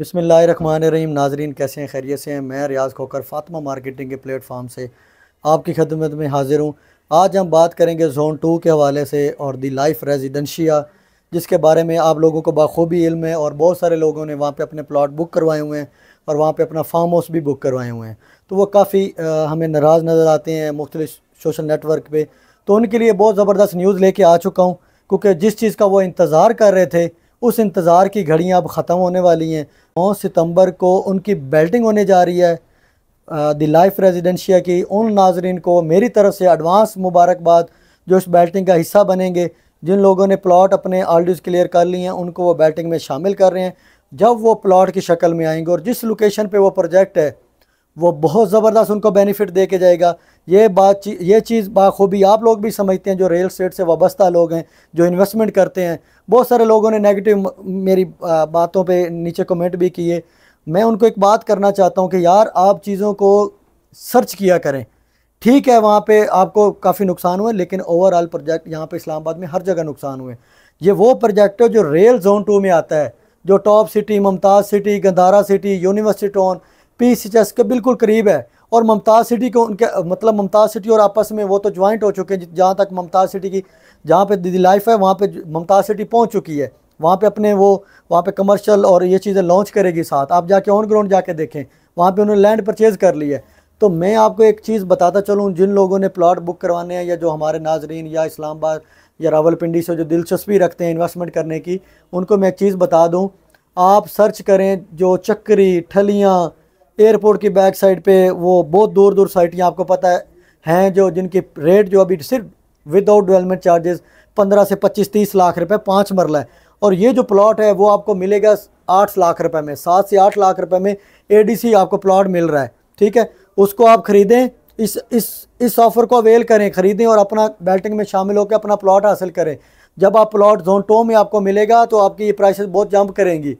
रहीम नाजरीन कैसे हैं खैरियत से हैं मैं रियाज खोकर फातिमा मार्केटिंग के प्लेटफॉर्म से आपकी खदमत में हाजिर हूँ आज हम बात करेंगे जोन टू के हवाले से और दी लाइफ रेजिडेंशिया जिसके बारे में आप लोगों को बाखूबी इल्म है और बहुत सारे लोगों ने वहाँ पर अपने प्लाट बुक करवाए हुए हैं और वहाँ पर अपना फार्म हाउस भी बुक करवाए हुए हैं तो वो काफ़ी हमें नाराज़ नज़र आते हैं मुख्तु सोशल नेटवर्क पर तो उनके लिए बहुत ज़बरदस्त न्यूज़ लेके आ चुका हूँ क्योंकि जिस चीज़ का वो इंतज़ार कर रहे थे उस इंतज़ार की घड़ियाँ अब ख़त्म होने वाली हैं 9 सितंबर को उनकी बेल्टिंग होने जा रही है द लाइफ रेजिडेंशिया की उन नाजरीन को मेरी तरफ से एडवांस मुबारकबाद जो इस बेल्टिंग का हिस्सा बनेंगे जिन लोगों ने प्लॉट अपने ऑलडीज क्लियर कर लिए हैं उनको वो बैटिंग में शामिल कर रहे हैं जब वो प्लॉट की शक्ल में आएंगे और जिस लोकेशन पे वो प्रोजेक्ट है वो बहुत ज़बरदस्त उनको बेनिफिट दे के जाएगा ये बात ये चीज़ बाखूबी आप लोग भी समझते हैं जो रियल स्टेट से वाबस्ता लोग हैं जो इन्वेस्टमेंट करते हैं बहुत सारे लोगों ने नेगेटिव मेरी बातों पे नीचे कमेंट भी किए मैं उनको एक बात करना चाहता हूँ कि यार आप चीज़ों को सर्च किया करें ठीक है वहाँ पर आपको काफ़ी नुकसान हुए लेकिन ओवरऑल प्रोजेक्ट यहाँ पर इस्लामाबाद में हर जगह नुकसान हुए ये वो प्रोजेक्ट है जो रेल जोन टू में आता है जो Top City Mumtaz City Gandhara City University Town P C S के बिल्कुल करीब है और ममताज़ सिटी को उनके मतलब ममताज़ सिटी और आपस में वो तो ज्वाइंट हो चुके हैं जहाँ तक ममताज़ सिटी की जहाँ पे दीदी लाइफ है वहाँ पे ममताज़ सिटी पहुँच चुकी है वहाँ पे अपने वो वहाँ पे कमर्शियल और ये चीज़ें लॉन्च करेगी साथ आप जाके ऑन ग्राउंड जाके देखें वहाँ पे उन्होंने लैंड परचेज़ कर ली है तो मैं आपको एक चीज़ बताता चलूँ जिन लोगों ने प्लाट बुक करवाने हैं या जो हमारे नाजरीन या इस्लामाबाद या रावलपिंडी से जो दिलचस्पी रखते हैं इन्वेस्टमेंट करने की उनको मैं एक चीज़ बता दूँ आप सर्च करें जो चक्री ठलियाँ एयरपोर्ट की बैक साइड पे वो बहुत दूर दूर साइटें आपको पता है हैं जो जिनकी रेट जो अभी सिर्फ विदाउट डेवलपमेंट चार्जेस पंद्रह से पच्चीस तीस लाख रुपए पाँच मरला है और ये जो प्लॉट है वो आपको मिलेगा आठ लाख रुपए में सात से आठ लाख रुपए में एडीसी आपको प्लॉट मिल रहा है ठीक है उसको आप ख़रीदें इस इस इस ऑफ़र को अवेल करें ख़रीदें और अपना बेल्टिंग में शामिल होकर अपना प्लॉट हासिल करें जब आप प्लॉट जोन टो में आपको मिलेगा तो आपकी ये प्राइसेस बहुत जंप करेंगी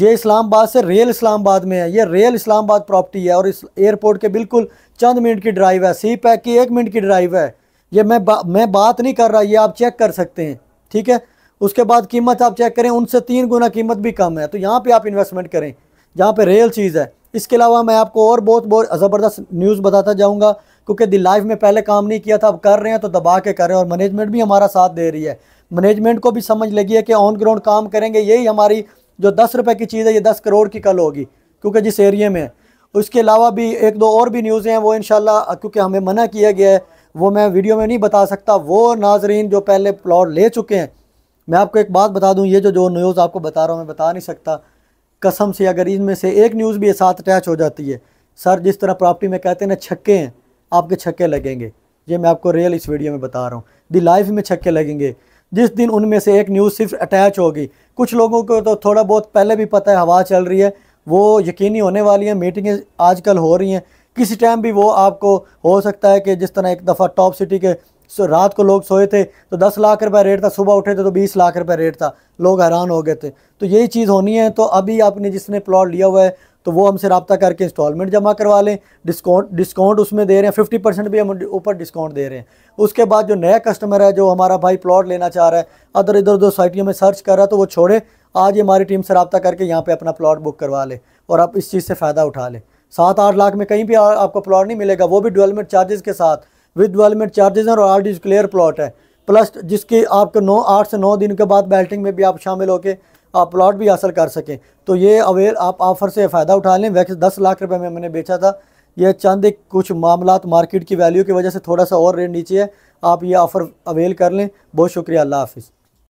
ये इस्लामाबाद से रेल इस्लामाबाद में है ये रेल इस्लामाबाद प्रॉपर्टी है और इस एयरपोर्ट के बिल्कुल चंद मिनट की ड्राइव है सी पैक की एक मिनट की ड्राइव है ये मैं बा, मैं बात नहीं कर रहा ये आप चेक कर सकते हैं ठीक है उसके बाद कीमत आप चेक करें उनसे तीन गुना कीमत भी कम है तो यहाँ पर आप इन्वेस्टमेंट करें जहाँ पर रेल चीज़ है इसके अलावा मैं आपको और बहुत बहुत ज़बरदस्त न्यूज़ बताता जाऊँगा क्योंकि दी लाइफ में पहले काम नहीं किया था अब कर रहे हैं तो दबा के कर रहे हैं और मैनेजमेंट भी हमारा साथ दे रही है मैनेजमेंट को भी समझ लगी है कि ऑन ग्राउंड काम करेंगे यही हमारी जो दस रुपए की चीज़ है ये दस करोड़ की कल होगी क्योंकि जिस एरिए में है उसके अलावा भी एक दो और भी न्यूज़ें हैं वो इन क्योंकि हमें मना किया गया है वो मैं वीडियो में नहीं बता सकता वो नाजरीन जो पहले प्लॉट ले चुके हैं मैं आपको एक बात बता दूँ ये जो जो न्यूज़ आपको बता रहा हूँ मैं बता नहीं सकता कसम से अगर इनमें से एक न्यूज़ भी साथ अटैच हो जाती है सर जिस तरह प्रॉपर्टी में कहते हैं ना छक्के हैं आपके छक्के लगेंगे ये मैं आपको रियल इस वीडियो में बता रहा हूँ दी लाइफ में छक्के लगेंगे जिस दिन उनमें से एक न्यूज़ सिर्फ अटैच होगी कुछ लोगों को तो थोड़ा बहुत पहले भी पता है हवा चल रही है वो यकीनी होने वाली हैं मीटिंगें आजकल हो रही हैं किसी टाइम भी वो आपको हो सकता है कि जिस तरह एक दफ़ा टॉप सिटी के रात को लोग सोए थे तो 10 लाख रुपए रेट था सुबह उठे थे तो 20 लाख रुपए रेट था लोग हैरान हो गए थे तो यही चीज़ होनी है तो अभी आपने जिसने प्लॉट लिया हुआ है तो वो हमसे रबता करके इंस्टॉलमेंट जमा करवा लें डिस्काउंट डिस्काउंट उसमें दे रहे हैं फिफ्टी परसेंट भी हम ऊपर डिस्काउंट दे रहे हैं उसके बाद जो नया कस्टमर है जो हमारा भाई प्लॉट लेना चाह रहा है अदर इधर उधर सोसाइटियों में सर्च कर रहा है तो वो छोड़े आज ही हमारी टीम से रबता करके यहाँ पर अपना प्लाट बुक करवा लें और आप इस चीज़ से फ़ायदा उठा लें सात आठ लाख में कहीं भी आपको प्लाट नहीं मिलेगा वो भी डिवेलपमेंट चार्जेस के साथ विद डिवेलपमेंट चार्जेज और आर डिज क्लियर प्लॉट है प्लस जिसकी आपको नौ आठ से नौ दिन के बाद बेल्टिंग में भी आप शामिल होकर आप प्लॉट भी हासिल कर सकें तो ये अवेयर आप ऑफर से फ़ायदा उठा लें वैक्स दस लाख रुपए में मैंने बेचा था यह चंद एक कुछ मामला मार्केट की वैल्यू की वजह से थोड़ा सा और रेट नीचे है आप ये ऑफ़र अवेल कर लें बहुत शुक्रिया अल्लाह हाफिज़